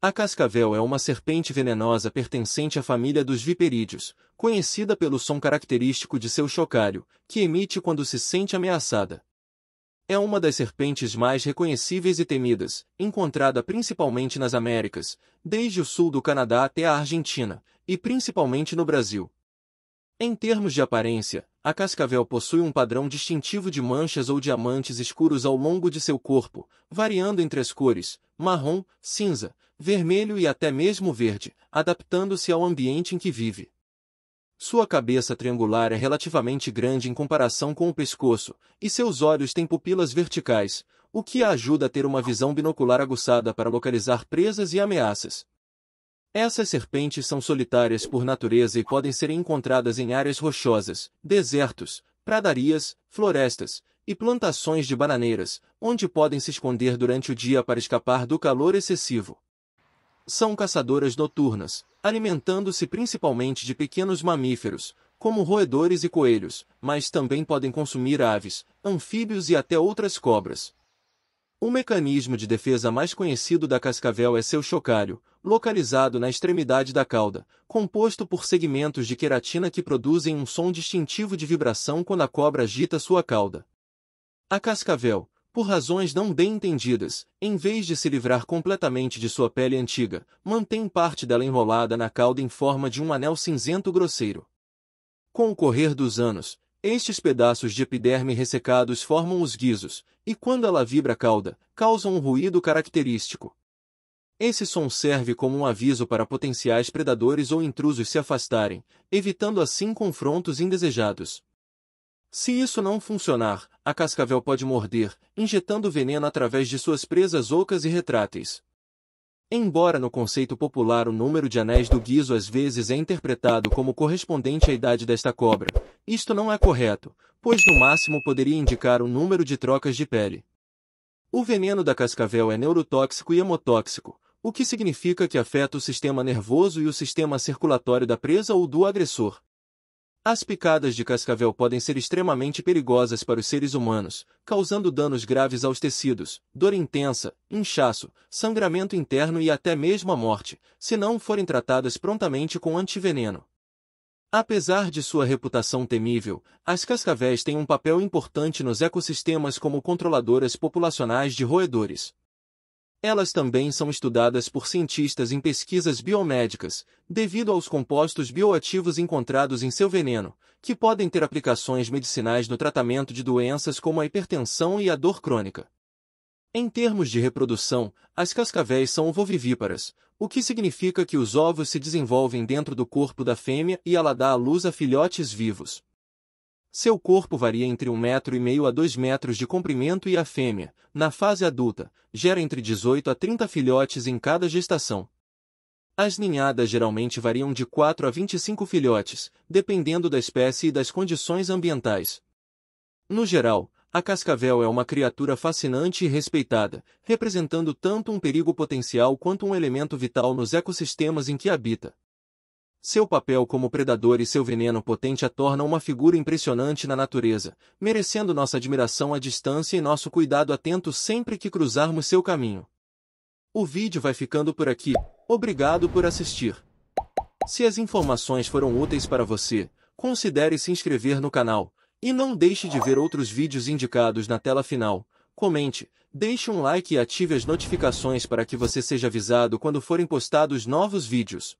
A cascavel é uma serpente venenosa pertencente à família dos viperídeos, conhecida pelo som característico de seu chocalho, que emite quando se sente ameaçada. É uma das serpentes mais reconhecíveis e temidas, encontrada principalmente nas Américas, desde o sul do Canadá até a Argentina, e principalmente no Brasil, em termos de aparência, a cascavel possui um padrão distintivo de manchas ou diamantes escuros ao longo de seu corpo, variando entre as cores marrom, cinza, vermelho e até mesmo verde, adaptando-se ao ambiente em que vive. Sua cabeça triangular é relativamente grande em comparação com o pescoço, e seus olhos têm pupilas verticais, o que a ajuda a ter uma visão binocular aguçada para localizar presas e ameaças, essas serpentes são solitárias por natureza e podem ser encontradas em áreas rochosas, desertos, pradarias, florestas e plantações de bananeiras, onde podem se esconder durante o dia para escapar do calor excessivo. São caçadoras noturnas, alimentando-se principalmente de pequenos mamíferos, como roedores e coelhos, mas também podem consumir aves, anfíbios e até outras cobras, o mecanismo de defesa mais conhecido da cascavel é seu chocalho, localizado na extremidade da cauda, composto por segmentos de queratina que produzem um som distintivo de vibração quando a cobra agita sua cauda. A cascavel, por razões não bem entendidas, em vez de se livrar completamente de sua pele antiga, mantém parte dela enrolada na cauda em forma de um anel cinzento grosseiro. Com o correr dos anos, estes pedaços de epiderme ressecados formam os guizos, e quando ela vibra a cauda, causam um ruído característico. Esse som serve como um aviso para potenciais predadores ou intrusos se afastarem, evitando assim confrontos indesejados. Se isso não funcionar, a cascavel pode morder, injetando veneno através de suas presas ocas e retráteis. Embora no conceito popular o número de anéis do guiso às vezes é interpretado como correspondente à idade desta cobra, isto não é correto, pois no máximo poderia indicar o número de trocas de pele. O veneno da cascavel é neurotóxico e hemotóxico, o que significa que afeta o sistema nervoso e o sistema circulatório da presa ou do agressor, as picadas de cascavel podem ser extremamente perigosas para os seres humanos, causando danos graves aos tecidos, dor intensa, inchaço, sangramento interno e até mesmo a morte, se não forem tratadas prontamente com antiveneno. Apesar de sua reputação temível, as cascavéis têm um papel importante nos ecossistemas como controladoras populacionais de roedores, elas também são estudadas por cientistas em pesquisas biomédicas, devido aos compostos bioativos encontrados em seu veneno, que podem ter aplicações medicinais no tratamento de doenças como a hipertensão e a dor crônica. Em termos de reprodução, as cascavéis são ovovivíparas, o que significa que os ovos se desenvolvem dentro do corpo da fêmea e ela dá à luz a filhotes vivos. Seu corpo varia entre um metro e meio a 2 metros de comprimento e a fêmea, na fase adulta, gera entre 18 a 30 filhotes em cada gestação. As ninhadas geralmente variam de 4 a 25 filhotes, dependendo da espécie e das condições ambientais. No geral, a cascavel é uma criatura fascinante e respeitada, representando tanto um perigo potencial quanto um elemento vital nos ecossistemas em que habita. Seu papel como predador e seu veneno potente a tornam uma figura impressionante na natureza, merecendo nossa admiração à distância e nosso cuidado atento sempre que cruzarmos seu caminho. O vídeo vai ficando por aqui. Obrigado por assistir. Se as informações foram úteis para você, considere se inscrever no canal, e não deixe de ver outros vídeos indicados na tela final. Comente, deixe um like e ative as notificações para que você seja avisado quando forem postados novos vídeos.